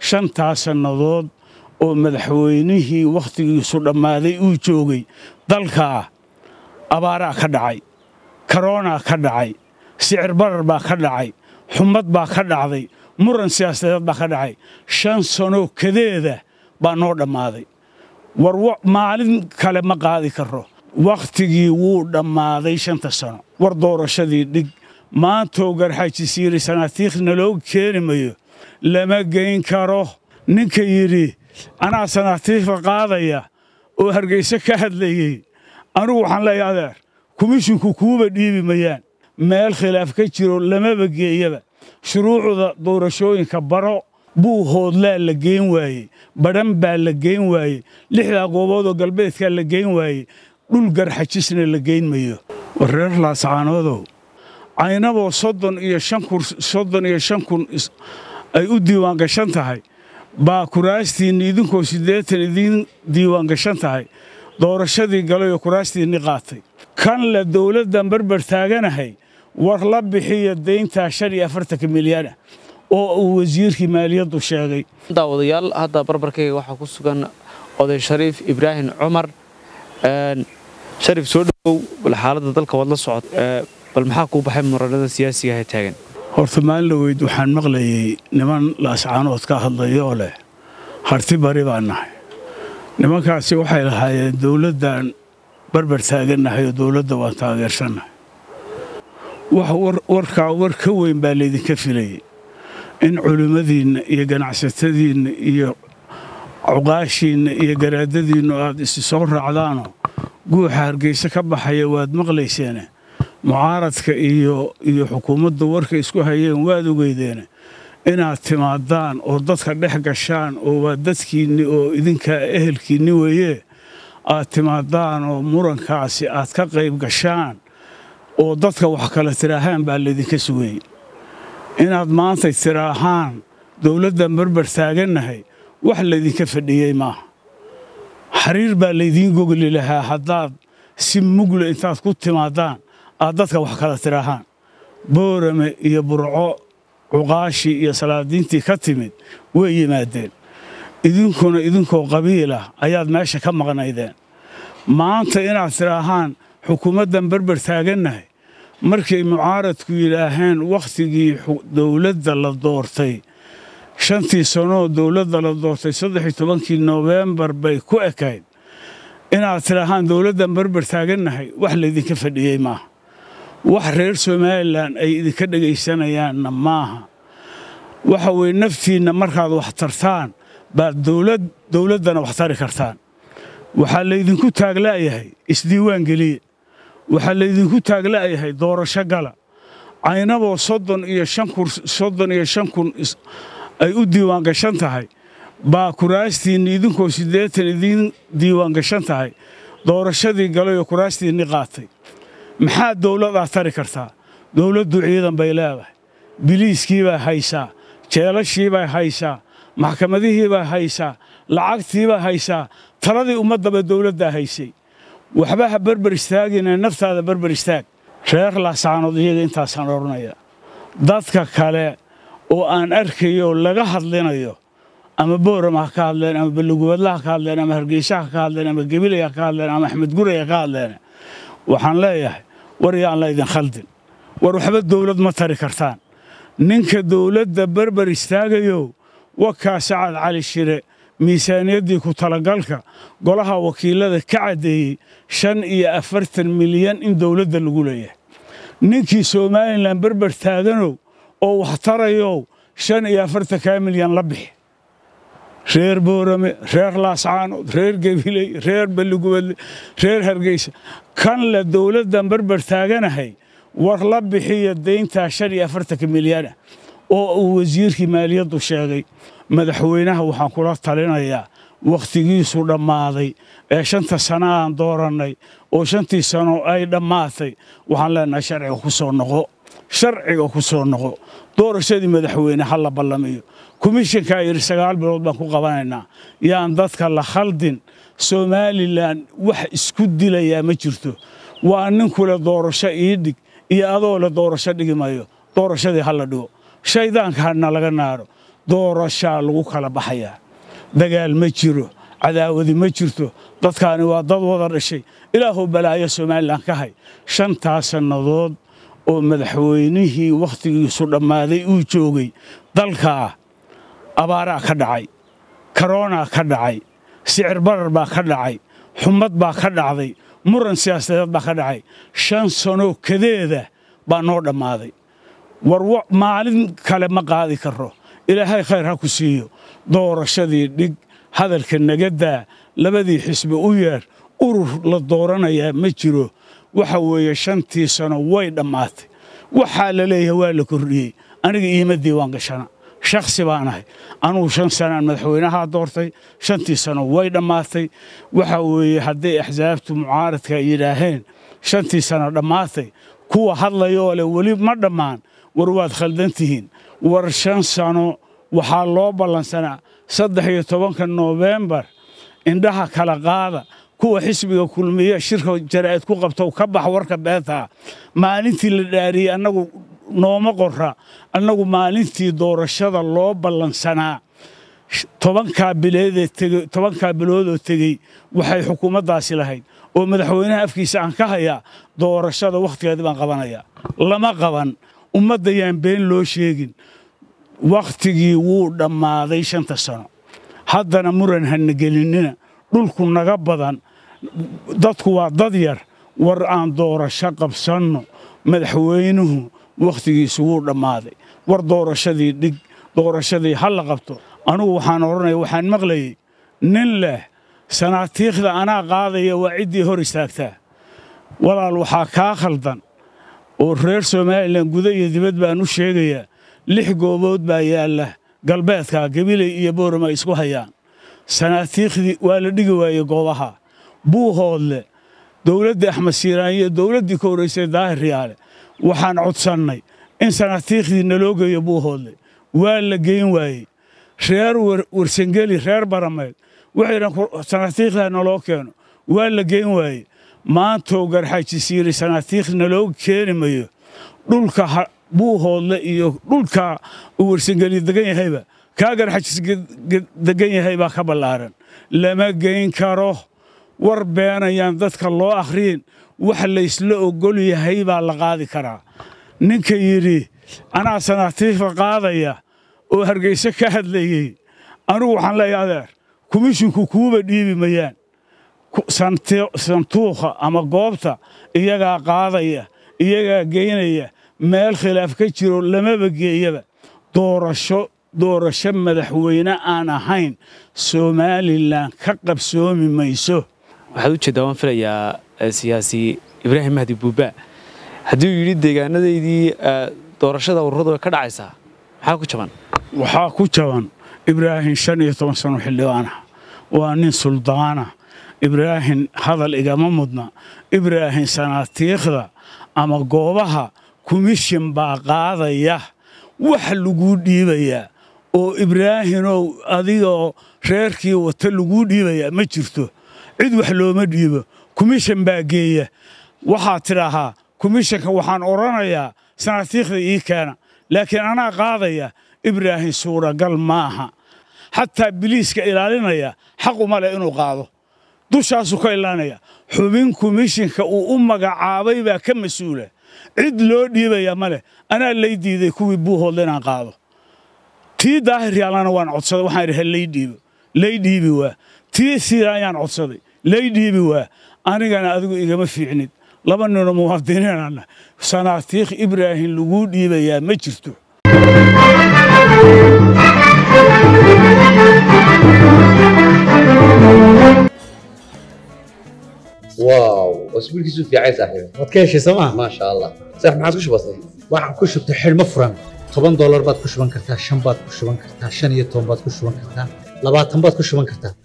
shantaa sannadood oo madaxweynihii wakhtigiisu dhammaaday uu joogay dalkaa abaaraa ka dhacay karoonaa ka dhacay sicir barar baa ka dhacay xumad baa ka dhacday muran siyaasadeed baa ka dhacay shan sanoo kadeeda baa noo dhammaaday war maalin kale ma qaadi karo wakhtigii wuu dhammaaday shanta sano war doorashadii dhig maantoo garxaajisiiri sanaatiikh naloo keeni mayo lama geyn karo ninka yidhi anaa sanatiifa qaadaya oo hargayse ka hadlayey anugu waxaan leeyahay adeer komishinku kuuba dhiibi mayaan meel khilaaf ka jiro lamaba geeyaba shuruucda doorashooyinka baro buu hoodlaa la geyn waayey badhan baa la geyn waayey lixdaa gooboodoo galbeedkaa la geyn waayey dhul garxajisna la geyn mayo wareer laascaanoodow caynaboo soddon iyo shan kun ay u diiwaangashan tahay baa kuraastiinni idinkoo siddeetan idiin diiwaangashan tahay doorashadii galay oo kuraastiinni qaatay kan la dowladdan barbar taaganahay war la bixiya dayntaa shan iyo afartanka milyana oo uu wasiirkii maaliyaddu sheegay daawadayaal hadda barbarkayga waxaa ku sugan oday shariif ibraahim cumar shariif soo dhowow bal xaaladda dalka waad la socot bal maxaa kuu baxay muranada siyaasiga ahee taagan horta maalin dhaweyd waxaan maqlayay niman laascaanood ka hadlaya oo leh harti bari baan nahay nimankaasi waxay lahaayeen dowladdan barbar taagannahay oo dowladda waan taageersannahay wax warkaa war ka weyn baa laydinka filayay in culimmadiinna iyo ganacsatadiinna iyo cuqaashiinna iyo garaadadiinnu aad isi soo raacdaano guuxa hargayse ka baxaya waad maqlayseene mucaaradka iyo iyo xukuumaddu warkay isku hayeen waad ogeydeene inaad timaadaan oo dadka dhex gashaan oo waa dadkiinni oo idinkaa ehelkiinni weeye aad timaadaan oo murankaasi aad ka qayb gashaan oo dadka wax kala tiraahaan baa laydinka sugayey inaad maantay tiraahaan dowladdan barbar taagannahay wax laydinka fadhiyey maaha xariir baa laydiin gogli lahaa haddaad si mugla intaad ku timaadaan aad dadka wax kala tidhaahaan boorame iyo burco cuqaashii iyo salaadiintii ka timid way yimaadeen idinkuna idinkoo qabiilah ayaad meesha ka maqnaydeen maanta inaad tidhaahaan xukuumaddan berber taagannahay markay mucaaradku yidhaaheen wakhtigii dowladda la doortay shantii sanoo dowladda la doortay saddex tobankii noofembar bay ku ekayd inaad tidhaahaan dowladdan berber taagannahay wax laydinka fadhiyey maaha wax reer somalilan ay idinka dhagaysanayaanna maaha waxa weye naftiinna markaad wax tartaan baad dowladdana wax tari kartaan waxaa laydinku taagla'yahay isdiiwaan geliya waxaa laydinku taagla'yahay doorasho gala caynaboo soddon iyo soddon iyo shan kun ay u diiwaangashan tahay baa kuraastiinni idinkoo siddeetan idiin diiwaan gashan tahay doorashadii galayoo kuraastiinni qaatay maxaa dawladaa tari kartaa dawladdu ciidan bay leedahay biliiskii haysaa jeelashiibay haysaa maxkamadihii haysaa lacagtii haysaa taladii ummaddaba bay dawladdaa haysay waxba ha berber istaagina naftaada berber istaag reer laasaanood iyaga intaasaan odhanaya dadka kale oo aan arkayo laga hadlinayo ama boorama ha ka hadleen ama balugubadla ka hadleen ama hargeysa ka hadleen ama gebilay ha ka hadleen ama axmed guray ha ka hadleen waxaan leeyahay war yaan laydin khaldin war waxba dawlad ma tari kartaan ninka dawladda berber istaagayo wakaa sacad cali shire miisaaniyaddii ku talagalka golaha wakiilada ka caddeeyey shan iyo afartan milyan in dowladda lagu leeyahay ninkii somalilan berber taaganow oo wax tarayow shan iyo afartankaa milyan la bixi reer boorame reer laascaanood reer gabiley reer baliguwadle reer hargeysa kan la dowladdan barbar taaganahay war la bixiya dayntaa shan iyo afartanka milyana oo uu wasiirkii maaliyaddu sheegay madaxweynaha waxaan kula talinayaa wakhtigiisu dhammaaday ee shanta sano aan doorannay oo shantii sano ay dhammaatay waxaan leenahay sharciga ku soo noqo sharciga ku soo noqo doorashadii madaxweyne ha la ballamiyo komishankaa yidhi sagaal bilood baan ku qabanaynaa yaan dadka la khaldin somalilan wax isku dilayaa ma jirto waa ninkule doorasho ii dhig iyo adoo le doorasho dhigi mayo doorashadii ha la dhigo shaydaankaana laga naaro doorashaa lagu kala baxayaa dagaal ma jiro cadaawadi ma jirto dadkaani waa dad wada dhashay ilaahuu balaayo somalilan ka hay shantaa sannadood oo madaxweynihii wakhtigiisu dhammaaday uu joogay dalkaa ah abaaraa ka dhacay karoonaa ka dhacay sicir barar baa ka dhacay xumad baa ka dhacday muran siyaasadeed baa ka dhacay shan sanoo kadeeda baa noo dhammaaday war maalin kale ma qaadi karo ilaahay khayr ha ku siiyo doorashadii dhig hadalka nagadaa labadii xisbi u yeer urur la dooranayaa ma jiro waxa weeye shantii sano way dhammaatay waxaa la leeyahay waa la kordhiyey aniga iima diiwaan gashana shaksi baan ahay anuu shan sanaan madaxweynaha doortay shantii sano way dhammaatay waxa weeye hadday axsaabtu mucaaradka yidhaaheen shantii sano dhammaatay kuwa hadlayoo leh weli ma dhammaan war waad khaldantihiin war shan sano waxaa loo ballansanaa saddex iyo tobanka noofembar indhaha kala qaada kuwa xisbiga kulmiya shirka jaraa'id ku qabto ka bax warka beentaa maalintii la dhaariyey annagu nooma qora annagu maalintii doorashada loo ballansanaa tobankaa biloodoo tegey waxay xukuumaddaasi lahayd oo madaxweynaha afkiisa aan ka hayaa doorashada wakhtigeedi baan qabanayaa lama qaban ummaddayaan been loo sheegin wakhtigii wuu dhammaaday shanta sano haddana muran hana gelinnina dhulku naga badan dadku waa dad yar war aan doorasho qabsanno madaxweynuhu wakhtigiisu wuu dhammaaday war doorashadii dhig doorashadii ha la qabto anugu waxaan odhanaya waxaan maqlayay nin leh sanaatiikhda anaa qaadaya waa ciddii hor istaagtaa walaal waxaa kaa khaldan oo reer somalilan guda iyo dibad baan u sheegayaa lix goobood baa yaalla galbeedka gebiley iyo boorama ay isku hayaan sanaatiikhdii waa la dhigi waayey goobaha buuhoodle dowladdii axmed siiraan iyo dowladdii ka horraysay daahir riyaale waxaan codsannay in sanaatiikhdii naloo geeyo buu hoodlay waa la geyn waayey reer warsangeli reer barameed waxaydhan sanaatiikhdaa naloo keeno waa la geyn waayey maantou garxaajis yidhi sanaatiikh naloo keeni mayo dhulka buu hoodle iyo dhulka uu warsangeli degan yahayba kaa garxajis degan yahay baa ka ballaaran lama geyn karo war beenayaan dadka loo akhriyin wax laysla ogol yahay baa la qaadi karaa ninka yidhi anaa sanaatiifa qaadaya oo hargayse ka hadlayey anugu waxaan leeya adeer komishinku kuuba dhiibi mayaan santuuqa ama goobta iyagaa qaadaya iyagaa geynaya meel khilaaf ka jiro lamaba geeyaba doorasho doorasho madaxweyne aan ahayn somalilan ka qabsoomi mayso waxaad u jeedaa waan filayaa siyaasi ibraahim mahdi buuba hadduu yidhi deegaanadaydii doorashada ururadu way ka dhacaysaa maxaa ku jaban waxaa ku jaban ibraahim shan iyo toban sano xildhibaana waa nin suldaana ibraahim hadal igama mudna ibraahim sanaatiikhda ama goobaha komishin baa qaadaya wax laguu dhiibayaa oo ibraahinow adigoo reerkii wata laguu dhiibayaa ma jirto cid wax looma dhiibo kumishan baa geeya waxaad tidhaahaa kumishanka waxaan odhanayaa sanaatiikhda ii keena laakiin anaa qaadaya ibraahim suuragal maaha xataa biliiska ilaalinaya xaq uma leh inuu qaado dushaasuu ka ilaanaya xubin kumishinka uu u magacaabay baa ka mas-uula cid loo dhiibaya ma leh anaa lay diiday kuwii buuhoodla inaan qaado tii daahir yaalana waan codsaday waxaan idhaha lay dhiibo lay dhiibi waa tii sidaayaan codsaday lay dhiibi waa anigana adigu igama fiicnid laba ninoo muwaadiniinana ah. sanaatiikh ibraahim laguu dhiibayaa ma jirto واو اسبوع كيسو في عين صاحبي ما تكيش سما ما شاء الله صح ما waxaan ku shubtay xilmo furan toban doolar baad ku shuban kartaa shan baad ku shuban kartaa shan iyo toban baad ku shuban kartaa labaatan baad ku shuban kartaa